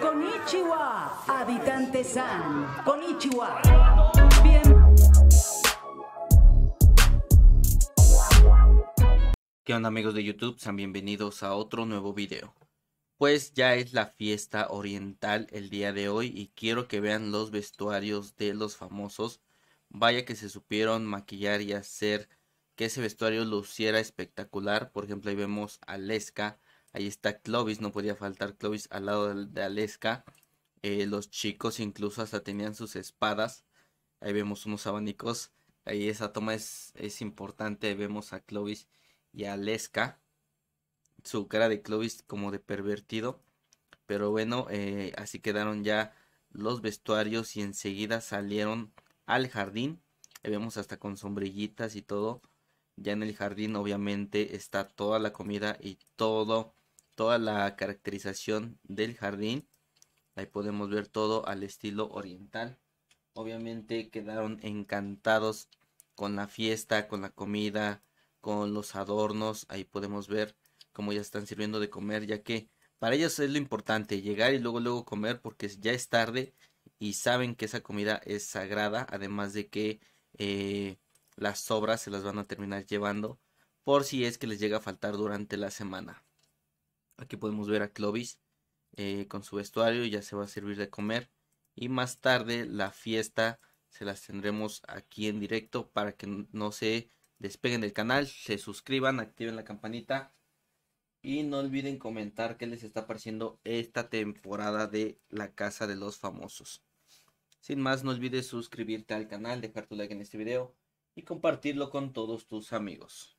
Konichiwa, habitante san. Konichiwa. Bien. ¿Qué onda amigos de YouTube? Sean bienvenidos a otro nuevo video. Pues ya es la fiesta oriental el día de hoy y quiero que vean los vestuarios de los famosos. Vaya que se supieron maquillar y hacer que ese vestuario luciera espectacular. Por ejemplo, ahí vemos a Lesca, Ahí está Clovis, no podía faltar Clovis al lado de Aleska. Eh, los chicos incluso hasta tenían sus espadas. Ahí vemos unos abanicos. Ahí esa toma es, es importante. vemos a Clovis y a Aleska. Su cara de Clovis como de pervertido. Pero bueno, eh, así quedaron ya los vestuarios y enseguida salieron al jardín. Ahí vemos hasta con sombrillitas y todo. Ya en el jardín obviamente está toda la comida y todo toda la caracterización del jardín. Ahí podemos ver todo al estilo oriental. Obviamente quedaron encantados con la fiesta, con la comida, con los adornos. Ahí podemos ver cómo ya están sirviendo de comer, ya que para ellos es lo importante, llegar y luego luego comer porque ya es tarde y saben que esa comida es sagrada, además de que eh, las sobras se las van a terminar llevando por si es que les llega a faltar durante la semana. Aquí podemos ver a Clovis eh, con su vestuario, ya se va a servir de comer. Y más tarde la fiesta se las tendremos aquí en directo para que no se despeguen del canal, se suscriban, activen la campanita y no olviden comentar qué les está pareciendo esta temporada de La Casa de los Famosos. Sin más, no olvides suscribirte al canal, dejar tu like en este video y compartirlo con todos tus amigos.